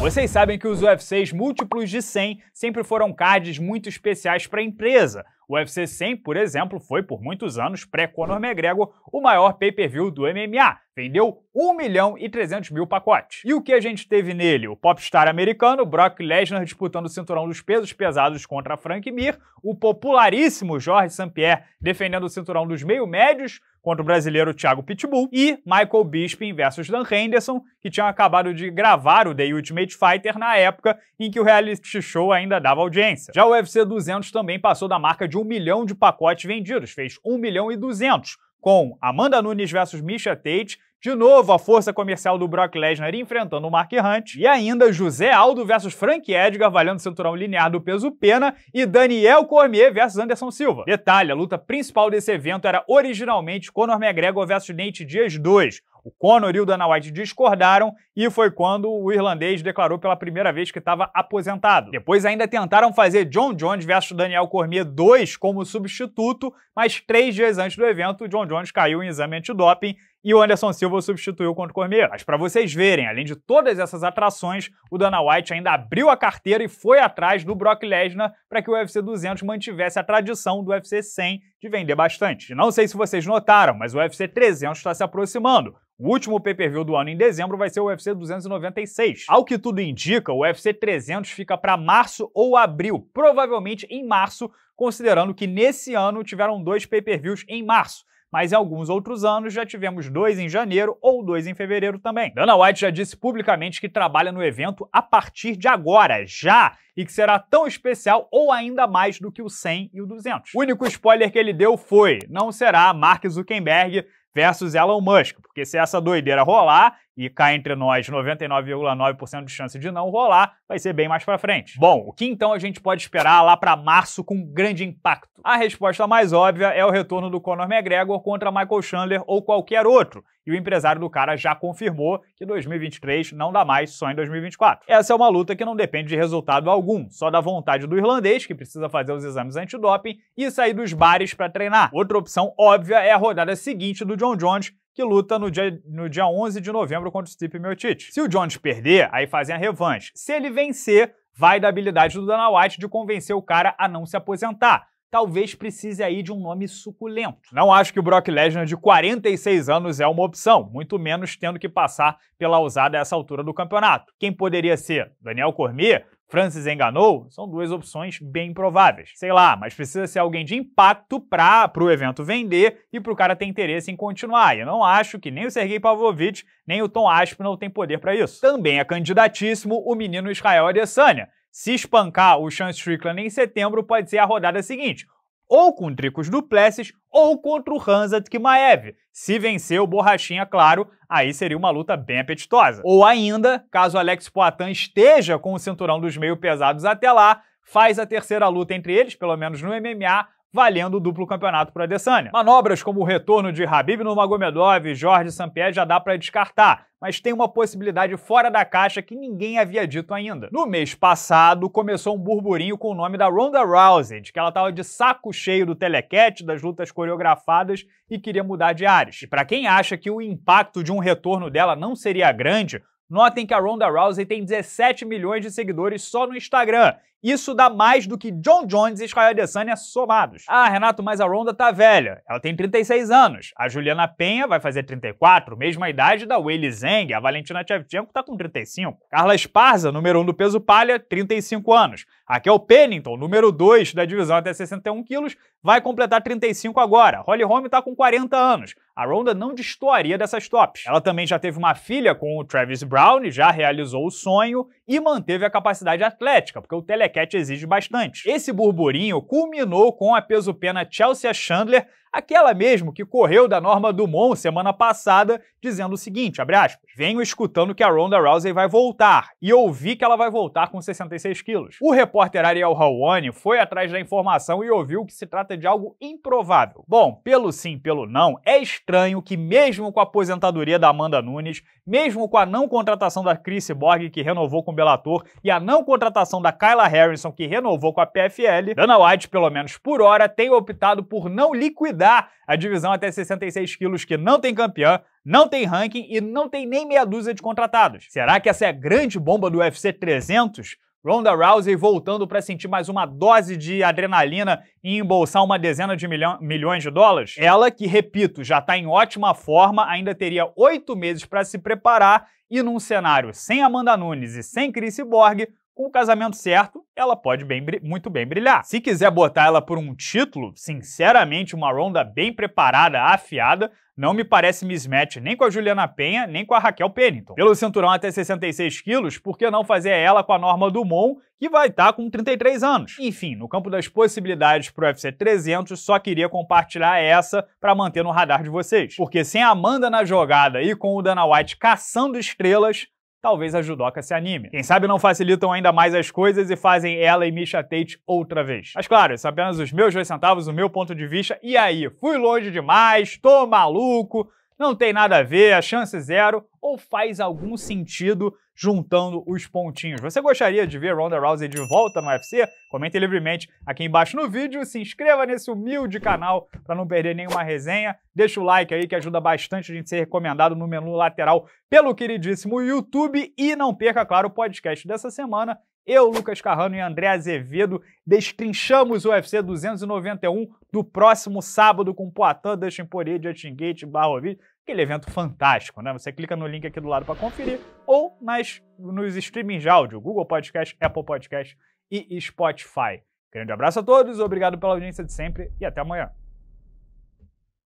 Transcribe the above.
Vocês sabem que os UFCs múltiplos de 100 sempre foram cards muito especiais para a empresa. O UFC 100, por exemplo, foi por muitos anos, pré-Conor McGregor, o maior pay-per-view do MMA. Vendeu 1 milhão e 300 mil pacotes. E o que a gente teve nele? O popstar americano Brock Lesnar disputando o cinturão dos pesos pesados contra Frank Mir, o popularíssimo Jorge St-Pierre defendendo o cinturão dos meio-médios contra o brasileiro Thiago Pitbull e Michael Bisping versus Dan Henderson, que tinham acabado de gravar o The Ultimate Fighter na época em que o reality show ainda dava audiência. Já o UFC 200 também passou da marca de um milhão de pacotes vendidos, fez 1 milhão e 200, com Amanda Nunes versus Misha Tate, de novo a força comercial do Brock Lesnar enfrentando o Mark Hunt, e ainda José Aldo versus Frank Edgar valendo o cinturão linear do peso pena e Daniel Cormier versus Anderson Silva. Detalhe, a luta principal desse evento era originalmente Conor McGregor versus Nate Diaz 2, o Conor e o Dana White discordaram e foi quando o irlandês declarou pela primeira vez que estava aposentado. Depois ainda tentaram fazer John Jones versus Daniel Cormier 2 como substituto, mas três dias antes do evento, John Jones caiu em exame antidoping e o Anderson Silva substituiu contra o Cormier. Mas para vocês verem, além de todas essas atrações, o Dana White ainda abriu a carteira e foi atrás do Brock Lesnar para que o UFC 200 mantivesse a tradição do UFC 100 de vender bastante. não sei se vocês notaram, mas o UFC 300 está se aproximando. O último pay-per-view do ano em dezembro vai ser o UFC 296. Ao que tudo indica, o UFC 300 fica para março ou abril, provavelmente em março, considerando que nesse ano tiveram dois pay-per-views em março mas em alguns outros anos já tivemos dois em janeiro ou dois em fevereiro também. Dana White já disse publicamente que trabalha no evento a partir de agora, já, e que será tão especial ou ainda mais do que o 100 e o 200. O único spoiler que ele deu foi: não será Mark Zuckerberg versus Elon Musk, porque se essa doideira rolar, e cá entre nós 99,9% de chance de não rolar, vai ser bem mais para frente. Bom, o que então a gente pode esperar lá para março com grande impacto? A resposta mais óbvia é o retorno do Conor McGregor contra Michael Chandler ou qualquer outro. E o empresário do cara já confirmou que 2023 não dá mais, só em 2024. Essa é uma luta que não depende de resultado algum, só da vontade do irlandês, que precisa fazer os exames antidoping, e sair dos bares para treinar. Outra opção óbvia é a rodada seguinte do John Jones, que luta no dia, no dia 11 de novembro contra o Stipe Miocic. Se o Jones perder, aí fazem a revanche. Se ele vencer, vai da habilidade do Dana White de convencer o cara a não se aposentar. Talvez precise aí de um nome suculento. Não acho que o Brock Lesnar de 46 anos é uma opção, muito menos tendo que passar pela ousada a essa altura do campeonato. Quem poderia ser? Daniel Cormier? Francis enganou são duas opções bem prováveis. Sei lá, mas precisa ser alguém de impacto para o evento vender e para o cara ter interesse em continuar. E eu não acho que nem o Sergei Pavlovich nem o Tom Aspinall tem poder para isso. Também é candidatíssimo o menino Israel Adesanya. Se espancar o Sean Strickland em setembro, pode ser a rodada seguinte ou com Dricos Duplessis ou contra o Hansa Tkmaev. Se vencer o Borrachinha, claro, aí seria uma luta bem apetitosa. Ou ainda, caso Alex Poitin esteja com o cinturão dos meio pesados até lá, faz a terceira luta entre eles, pelo menos no MMA, valendo o duplo campeonato para Adesanya. Manobras como o retorno de Habib Nurmagomedov e Jorge Sampier já dá para descartar, mas tem uma possibilidade fora da caixa que ninguém havia dito ainda. No mês passado, começou um burburinho com o nome da Ronda Rousey, de que ela estava de saco cheio do telequete, das lutas coreografadas e queria mudar de ares. E para quem acha que o impacto de um retorno dela não seria grande, Notem que a Ronda Rousey tem 17 milhões de seguidores só no Instagram isso dá mais do que John Jones e Israel Adesanya somados. Ah, Renato, mas a Ronda tá velha. Ela tem 36 anos. A Juliana Penha vai fazer 34, mesma idade da Weili Zeng. A Valentina Tchevchenko tá com 35. Carla Esparza, número 1 do peso palha, 35 anos. Raquel Pennington, número 2 da divisão até 61 quilos, vai completar 35 agora. Holly Holm tá com 40 anos. A Ronda não destoaria dessas tops. Ela também já teve uma filha com o Travis Brown, já realizou o sonho e manteve a capacidade atlética, porque o telecatch exige bastante. Esse burburinho culminou com a peso-pena Chelsea Chandler aquela mesmo que correu da norma Dumont semana passada, dizendo o seguinte, abre aspas, venho escutando que a Ronda Rousey vai voltar, e ouvi que ela vai voltar com 66 quilos. O repórter Ariel Hawani foi atrás da informação e ouviu que se trata de algo improvável. Bom, pelo sim, pelo não, é estranho que mesmo com a aposentadoria da Amanda Nunes, mesmo com a não contratação da Chris Borg, que renovou com o Bellator, e a não contratação da Kyla Harrison, que renovou com a PFL, Dana White, pelo menos por hora, tem optado por não liquidar mudar a divisão até 66 quilos, que não tem campeã, não tem ranking e não tem nem meia dúzia de contratados. Será que essa é a grande bomba do UFC 300? Ronda Rousey voltando para sentir mais uma dose de adrenalina e embolsar uma dezena de milhões de dólares? Ela, que repito, já está em ótima forma, ainda teria oito meses para se preparar e num cenário sem Amanda Nunes e sem Chris Borg, com o casamento certo, ela pode bem, muito bem brilhar. Se quiser botar ela por um título, sinceramente, uma ronda bem preparada, afiada, não me parece mismatch nem com a Juliana Penha, nem com a Raquel Pennington. Pelo cinturão até 66 quilos, por que não fazer ela com a Norma Dumont, que vai estar tá com 33 anos? Enfim, no campo das possibilidades para o UFC 300, só queria compartilhar essa para manter no radar de vocês. Porque sem a Amanda na jogada e com o Dana White caçando estrelas, talvez a judoca se anime. Quem sabe não facilitam ainda mais as coisas e fazem ela e Misha Tate outra vez. Mas claro, isso é apenas os meus dois centavos, o meu ponto de vista. E aí, fui longe demais, tô maluco, não tem nada a ver, a chance zero, ou faz algum sentido juntando os pontinhos. Você gostaria de ver Ronda Rousey de volta no UFC? Comente livremente aqui embaixo no vídeo, se inscreva nesse humilde canal para não perder nenhuma resenha, deixa o like aí que ajuda bastante a gente ser recomendado no menu lateral pelo queridíssimo YouTube e não perca, claro, o podcast dessa semana eu, Lucas Carrano e André Azevedo destrinchamos o UFC 291 do próximo sábado com Poitin, Dustin Poirier, Justin Gate, Barrovic. Aquele evento fantástico, né? Você clica no link aqui do lado para conferir ou nas, nos streamings de áudio, Google Podcast, Apple Podcast e Spotify. Grande abraço a todos, obrigado pela audiência de sempre e até amanhã.